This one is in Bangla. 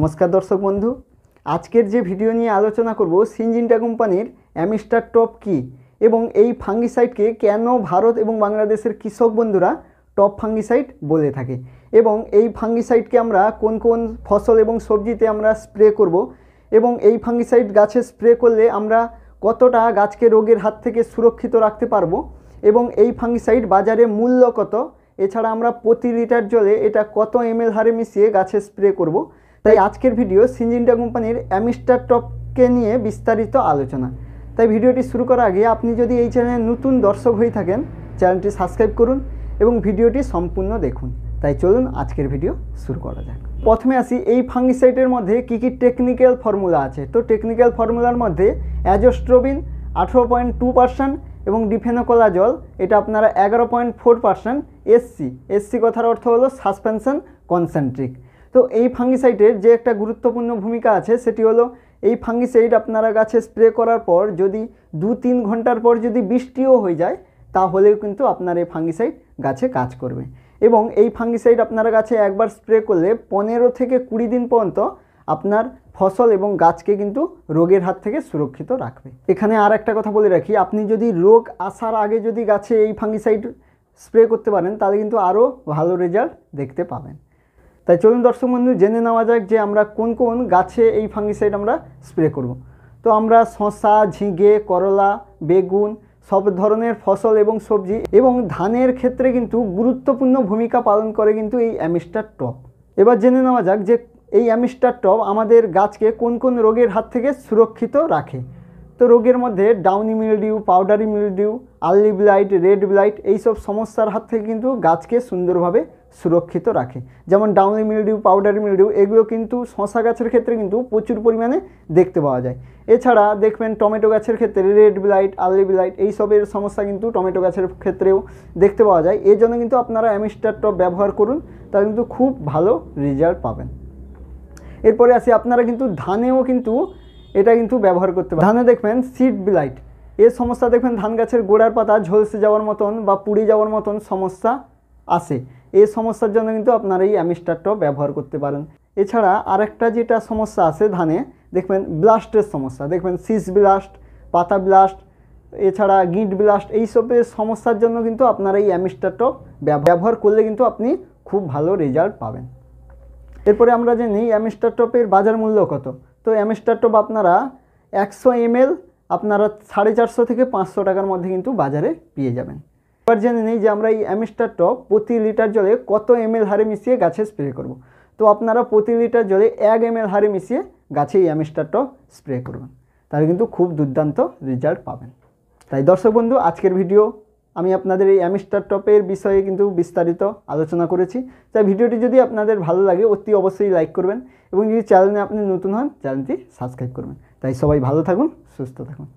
নমস্কার দর্শক বন্ধু আজকের যে ভিডিও নিয়ে আলোচনা করব সিনজিনটা কোম্পানির অ্যামিস্টার টপ কি এবং এই ফাঙ্গিসাইডকে কেন ভারত এবং বাংলাদেশের কৃষক বন্ধুরা টপ ফাঙ্গিসাইড বলে থাকে এবং এই ফাঙ্গিসাইডকে আমরা কোন কোন ফসল এবং সবজিতে আমরা স্প্রে করব এবং এই ফাঙ্গিসাইড গাছে স্প্রে করলে আমরা কতটা গাছকে রোগের হাত থেকে সুরক্ষিত রাখতে পারবো এবং এই ফাঙ্গিসাইড বাজারে মূল্য কত এছাড়া আমরা প্রতি লিটার জলে এটা কত এম হারে মিশিয়ে গাছে স্প্রে করব তাই আজকের ভিডিও সিনজিন্ডা কোম্পানির অ্যামিস্টার টপকে নিয়ে বিস্তারিত আলোচনা তাই ভিডিওটি শুরু করার আগে আপনি যদি এই চ্যানেলে নতুন দর্শক হয়ে থাকেন চ্যানেলটি সাবস্ক্রাইব করুন এবং ভিডিওটি সম্পূর্ণ দেখুন তাই চলুন আজকের ভিডিও শুরু করা যাক প্রথমে আসি এই ফাঙ্গিসাইটের মধ্যে কী কী টেকনিক্যাল ফর্মুলা আছে তো টেকনিক্যাল ফর্মুলার মধ্যে অ্যাজোস্ট্রোবিন আঠেরো পয়েন্ট টু পার্সেন্ট এবং ডিফেনোকোলা জল এটা আপনারা এগারো point four percent SC SC কথার অর্থ হলো সাসপেনশন কনসেন্ট্রিক তো এই ফাঙ্গিসাইডের যে একটা গুরুত্বপূর্ণ ভূমিকা আছে সেটি হলো এই ফাঙ্গিসাইড আপনারা গাছে স্প্রে করার পর যদি দু তিন ঘন্টার পর যদি বৃষ্টিও হয়ে যায় তাহলেও কিন্তু আপনার এই ফাঙ্গিসাইড গাছে কাজ করবে এবং এই ফাঙ্গিসাইড আপনারা গাছে একবার স্প্রে করলে পনেরো থেকে কুড়ি দিন পর্যন্ত আপনার ফসল এবং গাছকে কিন্তু রোগের হাত থেকে সুরক্ষিত রাখবে এখানে আর একটা কথা বলে রাখি আপনি যদি রোগ আসার আগে যদি গাছে এই ফাঙ্গিসাইড স্প্রে করতে পারেন তাহলে কিন্তু আরও ভালো রেজাল্ট দেখতে পাবেন তাই চলুন দর্শক বন্ধু জেনে নেওয়া যাক যে আমরা কোন কোন গাছে এই ফাঙ্গিসাইড আমরা স্প্রে করব তো আমরা শশা ঝিঙে করলা বেগুন সব ধরনের ফসল এবং সবজি এবং ধানের ক্ষেত্রে কিন্তু গুরুত্বপূর্ণ ভূমিকা পালন করে কিন্তু এই অ্যামিস্টার টপ এবার জেনে নেওয়া যাক যে এই অ্যামিস্টার টপ আমাদের গাছকে কোন কোন রোগের হাত থেকে সুরক্ষিত রাখে তো রোগের মধ্যে downy mildew powdery mildew early blight red blight এইসব সমস্যার হাত থেকে কিন্তু গাছকে সুন্দরভাবে সুরক্ষিত রাখে যেমন ডাউনি মিলডিউ পাউডার মিলডিউ এগুলো কিন্তু শশা গাছের ক্ষেত্রে কিন্তু প্রচুর পরিমাণে দেখতে পাওয়া যায় এছাড়া দেখবেন টমেটো গাছের ক্ষেত্রে রেড ব্লাইট আর্লি ব্লাইট এইসবের সমস্যা কিন্তু টমেটো গাছের ক্ষেত্রেও দেখতে পাওয়া যায় এর জন্য কিন্তু আপনারা অ্যামিস্টার টপ ব্যবহার করুন তা কিন্তু খুব ভালো রেজাল্ট পাবেন এরপরে আসি আপনারা কিন্তু ধানেও কিন্তু এটা কিন্তু ব্যবহার করতে পারেন ধানে দেখবেন সিড ব্লাইট এ সমস্যা দেখবেন ধান গাছের গোড়ার পাতা ঝলসে যাওয়ার মতন বা পুড়ে যাওয়ার মতন সমস্যা আসে এই সমস্যার জন্য কিন্তু আপনারা এই অ্যামিস্টারটাও ব্যবহার করতে পারেন এছাড়া আরেকটা যেটা সমস্যা আছে ধানে দেখবেন ব্লাস্টের সমস্যা দেখবেন সিস ব্লাস্ট পাতা ব্লাস্ট এছাড়া গিট ব্লাস্ট এইসবের সমস্যার জন্য কিন্তু আপনারা এই অ্যামিস্টারটাও ব্যবহার করলে কিন্তু আপনি খুব ভালো রেজাল্ট পাবেন এরপরে আমরা জানি অ্যামিস্টার টপের বাজার মূল্য কত তো অ্যামিস্টার টপ আপনারা একশো এমএল আপনারা সাড়ে চারশো থেকে পাঁচশো টাকার মধ্যে কিন্তু বাজারে পেয়ে যাবেন এবার জেনে নিই যে আমরা এই অ্যামিস্টার টপ প্রতি লিটার জলে কত এম হারে মিশিয়ে গাছে স্প্রে করব। তো আপনারা প্রতি লিটার জলে এক এম হারে মিশিয়ে গাছে এই অ্যামিস্টার টপ স্প্রে করবেন তাহলে কিন্তু খুব দুর্দান্ত রেজাল্ট পাবেন তাই দর্শক বন্ধু আজকের ভিডিও আমি আপনাদের এই অ্যামিস্টার টপের বিষয়ে কিন্তু বিস্তারিত আলোচনা করেছি তাই ভিডিওটি যদি আপনাদের ভালো লাগে অতি অবশ্যই লাইক করবেন এবং যদি চ্যানেলে আপনি নতুন হন চ্যানেলটি সাবস্ক্রাইব করবেন তাই সবাই ভালো থাকুন সুস্থ থাকুন